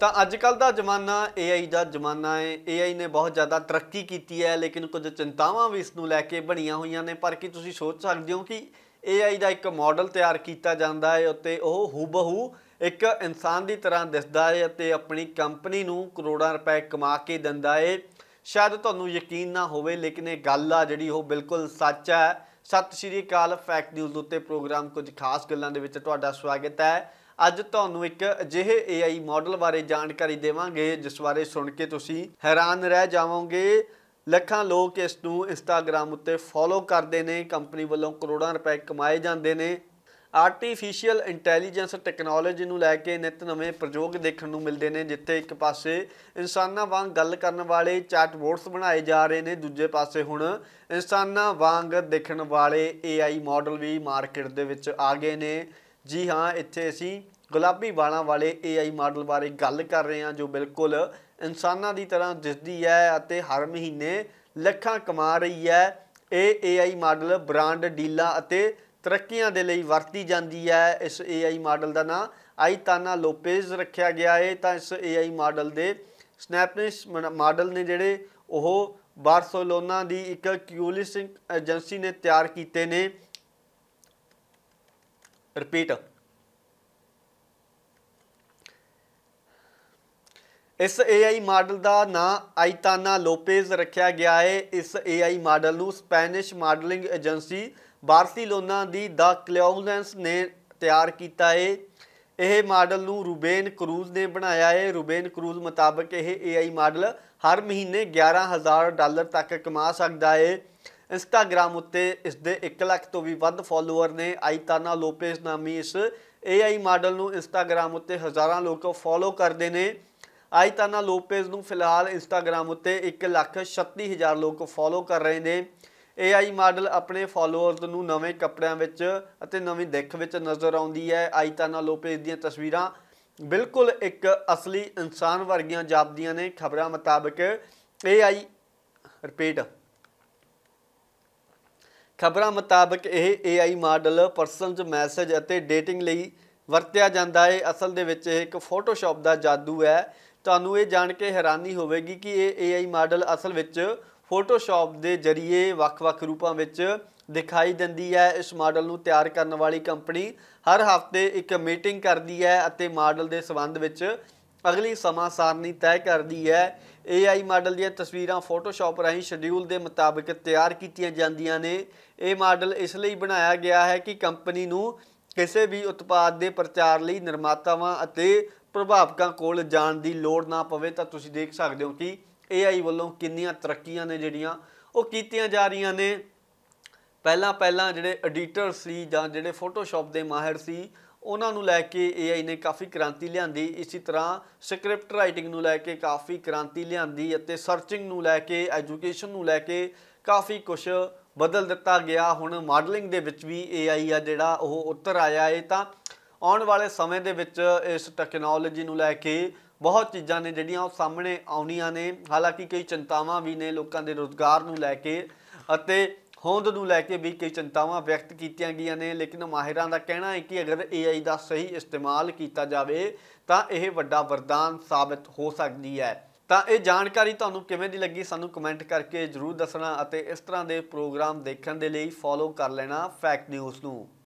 ਤਾਂ ਅੱਜ ਕੱਲ ਦਾ ਜ਼ਮਾਨਾ AI ਦਾ ਜ਼ਮਾਨਾ ਹੈ AI ਨੇ ਬਹੁਤ ਜ਼ਿਆਦਾ ਤਰੱਕੀ ਕੀਤੀ ਹੈ ਲੇਕਿਨ ਕੁਝ ਚਿੰਤਾਵਾਂ ਵੀ ਇਸ ਨੂੰ ਲੈ ਕੇ ਬਣੀਆਂ ਹੋਈਆਂ ਨੇ ਪਰ ਕੀ ਤੁਸੀਂ ਸੋਚ ਸਕਦੇ ਹੋ ਕਿ AI ਦਾ ਇੱਕ ਮਾਡਲ ਤਿਆਰ ਕੀਤਾ ਜਾਂਦਾ ਹੈ ਉੱਤੇ ਉਹ ਹੂਬਹੂ ਇੱਕ ਇਨਸਾਨ ਦੀ ਤਰ੍ਹਾਂ ਦਿਸਦਾ ਹੈ ਅਤੇ ਆਪਣੀ ਕੰਪਨੀ ਨੂੰ ਕਰੋੜਾਂ ਰੁਪਏ ਕਮਾ ਕੇ ਦਿੰਦਾ ਹੈ ਸ਼ਾਇਦ ਤੁਹਾਨੂੰ ਯਕੀਨ ਨਾ ਹੋਵੇ ਲੇਕਿਨ ਇਹ ਗੱਲ ਆ ਜਿਹੜੀ ਉਹ ਬਿਲਕੁਲ ਸੱਚ ਹੈ ਸਤਿ ਸ਼੍ਰੀ ਅਕਾਲ ਫੈਕਟ ਨਿਊਜ਼ ਉੱਤੇ ਪ੍ਰੋਗਰਾਮ ਕੁਝ ਖਾਸ ਗੱਲਾਂ ਦੇ ਵਿੱਚ ਤੁਹਾਡਾ ਸਵਾਗਤ ਹੈ ਅੱਜ ਤੁਹਾਨੂੰ ਇੱਕ ਅਜਿਹੇ AI ਮਾਡਲ ਬਾਰੇ ਜਾਣਕਾਰੀ ਦੇਵਾਂਗੇ ਜਿਸ ਬਾਰੇ ਸੁਣ ਕੇ ਤੁਸੀਂ ਹੈਰਾਨ ਰਹਿ ਜਾਵੋਗੇ ਲੱਖਾਂ ਲੋਕ ਇਸ ਨੂੰ ਇੰਸਟਾਗ੍ਰam ਉੱਤੇ ਫੋਲੋ ਕਰਦੇ ਨੇ ਕੰਪਨੀ ਵੱਲੋਂ ਕਰੋੜਾਂ ਰੁਪਏ ਕਮਾਏ ਜਾਂਦੇ ਨੇ ਆਰਟੀਫੀਸ਼ੀਅਲ ਇੰਟੈਲੀਜੈਂਸ ਟੈਕਨੋਲੋਜੀ ਨੂੰ ਲੈ ਕੇ ਨਿਤ ਨਵੇਂ ਪ੍ਰਯੋਗ ਦੇਖਣ ਨੂੰ ਮਿਲਦੇ ਨੇ ਜਿੱਥੇ ਇੱਕ ਪਾਸੇ ਇਨਸਾਨਾਂ ਵਾਂਗ ਗੱਲ ਕਰਨ ਵਾਲੇ ਚੈਟਬੋਟਸ ਬਣਾਏ ਜਾ ਰਹੇ ਨੇ ਦੂਜੇ ਪਾਸੇ ਹੁਣ ਇਨਸਾਨਾਂ ਵਾਂਗ ਦੇਖਣ ਵਾਲੇ AI ਮਾਡਲ ਵੀ ਮਾਰਕੀਟ ਦੇ ਵਿੱਚ ਆ ਗਏ ਨੇ ਜੀ ਹਾਂ ਇੱਥੇ ਅਸੀਂ ਗੁਲਾਬੀ ਵਾਲਾਂ ਵਾਲੇ AI ਮਾਡਲ ਬਾਰੇ ਗੱਲ ਕਰ ਰਹੇ ਹਾਂ ਜੋ ਬਿਲਕੁਲ ਇਨਸਾਨਾਂ ਦੀ ਤਰ੍ਹਾਂ ਦਿਸਦੀ ਹੈ ਅਤੇ ਹਰ ਮਹੀਨੇ ਲੱਖਾਂ ਕਮਾ ਰਹੀ ਹੈ ਇਹ AI ਮਾਡਲ ਬ੍ਰਾਂਡ ਡੀਲਾਂ ਅਤੇ ਤਰੱਕੀਆਂ ਦੇ ਲਈ ਵਰਤੀ ਜਾਂਦੀ ਹੈ ਇਸ AI ਮਾਡਲ ਦਾ ਨਾਮ ਆਈਤਾਨਾ ਲੋਪੇਜ਼ ਰੱਖਿਆ ਗਿਆ ਹੈ ਤਾਂ ਇਸ AI ਮਾਡਲ ਦੇ ਸਨੈਪਨਿਸ ਮਾਡਲ ਨੇ ਜਿਹੜੇ ਉਹ ਬਾਰਸੀਲੋਨਾ ਦੀ ਇੱਕ ਕਿਊਲਿਸਿੰਗ ਏਜੰਸੀ ਨੇ ਤਿਆਰ ਕੀਤੇ ਨੇ ਰਿਪੀਟ ਇਸ AI ਮਾਡਲ ਦਾ ਨਾਂ ਆਇਤਾਨਾ ਲੋਪੇਜ਼ ਰੱਖਿਆ ਗਿਆ ਹੈ ਇਸ AI ਮਾਡਲ ਨੂੰ ਸਪੈਨਿਸ਼ ਮਾਡਲਿੰਗ ਏਜੰਸੀ ਬਾਰਸੀਲੋਨਾ ਦੀ ਦਾ ਕਲਿਊਲੈਂਸ ਨੇ ਤਿਆਰ ਕੀਤਾ ਹੈ ਇਹ ਮਾਡਲ ਨੂੰ ਰੂਬੇਨ ਕਰੂਜ਼ ਨੇ ਬਣਾਇਆ ਹੈ ਰੂਬੇਨ ਕਰੂਜ਼ ਮੁਤਾਬਕ ਇਹ AI ਮਾਡਲ ਹਰ ਮਹੀਨੇ 11000 ਡਾਲਰ ਤੱਕ ਕਮਾ ਸਕਦਾ ਹੈ ਇੰਸਟਾਗ੍ਰam ਉੱਤੇ ਇਸ ਦੇ 1 ਲੱਖ ਤੋਂ ਵੀ ਵੱਧ ਫਾਲੋਅਰ ਨੇ ਆਇਤਾਨਾ ਲੋਪੇਜ਼ ਨਾਮੀ ਇਸ AI ਮਾਡਲ ਨੂੰ ਇੰਸਟਾਗ੍ਰam ਉੱਤੇ ਹਜ਼ਾਰਾਂ ਲੋਕ ਫਾਲੋ ਕਰਦੇ ਨੇ ਆਇਤਾਨਾ ਲੋਪੇਜ਼ ਨੂੰ ਫਿਲਹਾਲ ਇੰਸਟਾਗ੍ਰam ਉੱਤੇ 136000 ਲੋਕ ਫੋਲੋ ਕਰ ਰਹੇ ਨੇ AI ਮਾਡਲ ਆਪਣੇ ਫਾਲੋਅਰਸ ਨੂੰ ਨਵੇਂ ਕੱਪੜਿਆਂ ਵਿੱਚ ਅਤੇ ਨਵੀਂ ਦਿੱਖ ਵਿੱਚ ਨਜ਼ਰ ਆਉਂਦੀ ਹੈ ਆਇਤਾਨਾ ਲੋਪੇਜ਼ ਦੀਆਂ ਤਸਵੀਰਾਂ ਬਿਲਕੁਲ ਇੱਕ ਅਸਲੀ ਇਨਸਾਨ ਵਰਗੀਆਂ ਜਾਪਦੀਆਂ ਨੇ ਖਬਰਾਂ ਮੁਤਾਬਕ AI ਰਿਪੀਟ ਖਬਰਾਂ ਮੁਤਾਬਕ ਇਹ AI ਮਾਡਲ ਪਰਸਨਲ ਮੈਸੇਜ ਅਤੇ ਡੇਟਿੰਗ ਲਈ ਵਰਤਿਆ ਜਾਂਦਾ ਹੈ ਅਸਲ ਦੇ ਵਿੱਚ ਇਹ ਇੱਕ ਫੋਟੋਸ਼ਾਪ ਦਾ ਜਾਦੂ ਹੈ ਤੁਹਾਨੂੰ ਇਹ ਜਾਣ ਕੇ ਹੈਰਾਨੀ ਹੋਵੇਗੀ ਕਿ ਇਹ AI ਮਾਡਲ ਅਸਲ ਵਿੱਚ ਫੋਟੋਸ਼ਾਪ ਦੇ ਜ਼ਰੀਏ ਵੱਖ-ਵੱਖ ਰੂਪਾਂ ਵਿੱਚ ਦਿਖਾਈ ਦਿੰਦੀ ਹੈ ਇਸ ਮਾਡਲ ਨੂੰ ਤਿਆਰ ਕਰਨ ਵਾਲੀ ਕੰਪਨੀ ਹਰ ਹਫ਼ਤੇ ਇੱਕ ਮੀਟਿੰਗ ਕਰਦੀ ਹੈ ਅਤੇ ਮਾਡਲ ਦੇ ਸਬੰਧ ਵਿੱਚ ਅਗਲੀ ਸਮਾਂ ਸਾਰਣੀ ਤੈਅ ਕਰਦੀ ਹੈ AI ਮਾਡਲ ਦੀਆਂ ਤਸਵੀਰਾਂ ਫੋਟੋਸ਼ਾਪ ਰਾਹੀਂ ਸ਼ਡਿਊਲ ਦੇ ਮੁਤਾਬਕ ਤਿਆਰ ਕੀਤੀਆਂ ਜਾਂਦੀਆਂ ਨੇ ਇਹ ਮਾਡਲ ਇਸ ਲਈ ਬਣਾਇਆ ਗਿਆ ਹੈ ਕਿ ਕੰਪਨੀ ਨੂੰ ਕਿਸੇ ਵੀ ਉਤਪਾਦ ਦੇ ਪ੍ਰਚਾਰ ਲਈ ਨਿਰਮਾਤਾਵਾਂ ਅਤੇ ਪ੍ਰਭਾਵਕਾਂ ਕੋਲ ਜਾਣ ਦੀ ਲੋੜ ਨਾ ਪਵੇ ਤਾਂ ਤੁਸੀਂ ਦੇਖ ਸਕਦੇ ਹੋ ਕਿ AI ਵੱਲੋਂ ਕਿੰਨੀਆਂ ਤਰੱਕੀਆਂ ਨੇ ਜਿਹੜੀਆਂ ਉਹ ਕੀਤੀਆਂ ਜਾ ਰਹੀਆਂ ਨੇ ਪਹਿਲਾਂ ਪਹਿਲਾਂ ਜਿਹੜੇ ਐਡੀਟਰ ਸੀ ਜਾਂ ਜਿਹੜੇ ਫੋਟੋਸ਼ਾਪ ਦੇ ਮਾਹਿਰ ਸੀ ਉਹਨਾਂ ਨੂੰ ਲੈ ਕੇ AI ਨੇ ਕਾਫੀ ਕ੍ਰਾਂਤੀ ਲਿਆਂਦੀ ਇਸੇ ਤਰ੍ਹਾਂ ਸਕ੍ਰਿਪਟ ਰਾਈਟਿੰਗ ਨੂੰ ਲੈ ਕੇ ਕਾਫੀ ਕ੍ਰਾਂਤੀ ਲਿਆਂਦੀ ਅਤੇ ਸਰਚਿੰਗ ਨੂੰ ਲੈ ਕੇ ਐਜੂਕੇਸ਼ਨ ਨੂੰ ਲੈ ਕੇ ਕਾਫੀ ਕੁਝ ਬਦਲ ਦਿੱਤਾ ਗਿਆ ਹੁਣ ਮਾਡਲਿੰਗ ਦੇ ਵਿੱਚ ਵੀ AI ਆ ਜਿਹੜਾ ਉਹ ਉੱਤਰ ਆਇਆ ਇਹ ਤਾਂ ਆਉਣ ਵਾਲੇ ਸਮੇਂ ਦੇ ਵਿੱਚ ਇਸ ਟੈਕਨੋਲੋਜੀ ਨੂੰ ਲੈ ਕੇ ਬਹੁਤ ਚੀਜ਼ਾਂ ਨੇ ਜਿਹੜੀਆਂ ਉਹ ਸਾਹਮਣੇ ਆਉਣੀਆਂ ਨੇ ਹਾਲਾਂਕਿ ਕਈ ਚਿੰਤਾਵਾਂ ਵੀ ਨੇ ਲੋਕਾਂ ਦੇ ਰੋਜ਼ਗਾਰ ਨੂੰ ਲੈ ਕੇ ਅਤੇ ਹੋਂਦ ਨੂੰ ਲੈ ਕੇ ਵੀ ਕਈ ਚਿੰਤਾਵਾਂ ਵਿਅਕਤ ਕੀਤੀਆਂ ਗਈਆਂ ਨੇ ਲੇਕਿਨ ਮਾਹਿਰਾਂ ਦਾ ਕਹਿਣਾ ਹੈ ਕਿ ਅਗਰ AI ਦਾ ਸਹੀ ਇਸਤੇਮਾਲ ਕੀਤਾ ਜਾਵੇ ਤਾਂ ਇਹ ਵੱਡਾ ਵਰਦਾਨ ਸਾਬਤ ਹੋ ਸਕਦੀ ਹੈ ਤਾਂ ਇਹ ਜਾਣਕਾਰੀ ਤੁਹਾਨੂੰ ਕਿਵੇਂ ਦੀ ਲੱਗੀ ਸਾਨੂੰ ਕਮੈਂਟ ਕਰਕੇ ਜਰੂਰ ਦੱਸਣਾ ਅਤੇ ਇਸ ਤਰ੍ਹਾਂ ਦੇ ਪ੍ਰੋਗਰਾਮ ਦੇਖਣ ਦੇ ਲਈ ਫੋਲੋ ਕਰ ਲੈਣਾ ਫੈਕਟ ਨਿਊਜ਼ ਨੂੰ